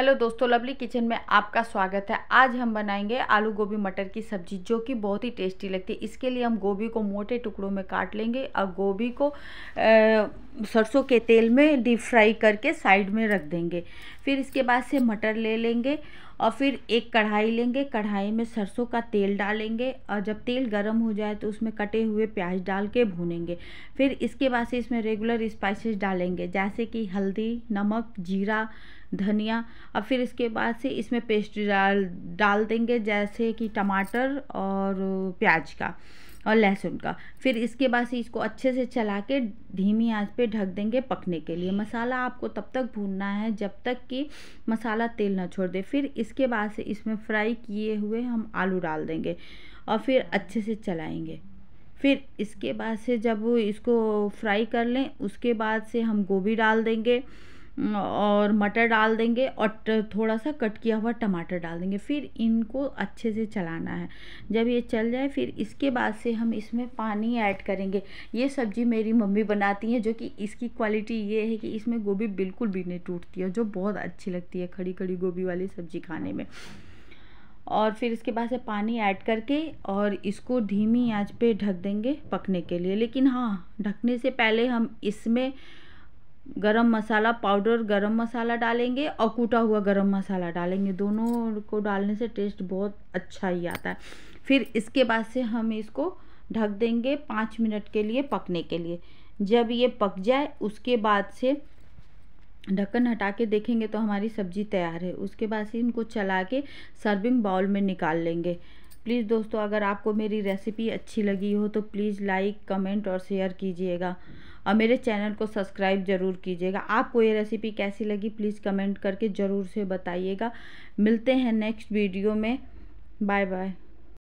hello दोस्तों lovely kitchen में आपका स्वागत है आज हम बनाएंगे आलू गोभी मटर की सब्जी जो कि बहुत ही टेस्टी लगती है इसके लिए हम गोभी को मोटे टुकड़ों में काट लेंगे और गोभी को आ, सरसों के तेल में डीप फ्राई करके साइड में रख देंगे फिर इसके बाद से मटर ले लेंगे और फिर एक कढ़ाई लेंगे कढ़ाई में सरसों का तेल डालेंगे और जब तेल गर्म हो जाए तो उसमें कटे हुए प्याज डाल के भूनेंगे फिर इसके बाद से इसमें रेगुलर स्पाइसेस डालेंगे जैसे कि हल्दी नमक जीरा धनिया और फिर इसके बाद से इसमें पेस्ट डाल डाल देंगे जैसे कि टमाटर और प्याज का और लहसुन का फिर इसके बाद से इसको अच्छे से चला के धीमी आंच पे ढक देंगे पकने के लिए मसाला आपको तब तक भूनना है जब तक कि मसाला तेल ना छोड़ दे फिर इसके बाद से इसमें फ्राई किए हुए हम आलू डाल देंगे और फिर अच्छे से चलाएँगे फिर इसके बाद से जब इसको फ्राई कर लें उसके बाद से हम गोभी डाल देंगे और मटर डाल देंगे और थोड़ा सा कट किया हुआ टमाटर डाल देंगे फिर इनको अच्छे से चलाना है जब ये चल जाए फिर इसके बाद से हम इसमें पानी ऐड करेंगे ये सब्ज़ी मेरी मम्मी बनाती हैं जो कि इसकी क्वालिटी ये है कि इसमें गोभी बिल्कुल भी नहीं टूटती है जो बहुत अच्छी लगती है खड़ी खड़ी गोभी वाली सब्ज़ी खाने में और फिर इसके बाद से पानी ऐड करके और इसको धीमी आँच पर ढक देंगे पकने के लिए लेकिन हाँ ढकने से पहले हम इसमें गरम मसाला पाउडर गरम मसाला डालेंगे और कूटा हुआ गरम मसाला डालेंगे दोनों को डालने से टेस्ट बहुत अच्छा ही आता है फिर इसके बाद से हम इसको ढक देंगे पाँच मिनट के लिए पकने के लिए जब ये पक जाए उसके बाद से ढक्कन हटा के देखेंगे तो हमारी सब्ज़ी तैयार है उसके बाद से इनको चला के सर्विंग बाउल में निकाल लेंगे प्लीज़ दोस्तों अगर आपको मेरी रेसिपी अच्छी लगी हो तो प्लीज़ लाइक कमेंट और शेयर कीजिएगा और मेरे चैनल को सब्सक्राइब ज़रूर कीजिएगा आपको ये रेसिपी कैसी लगी प्लीज़ कमेंट करके ज़रूर से बताइएगा मिलते हैं नेक्स्ट वीडियो में बाय बाय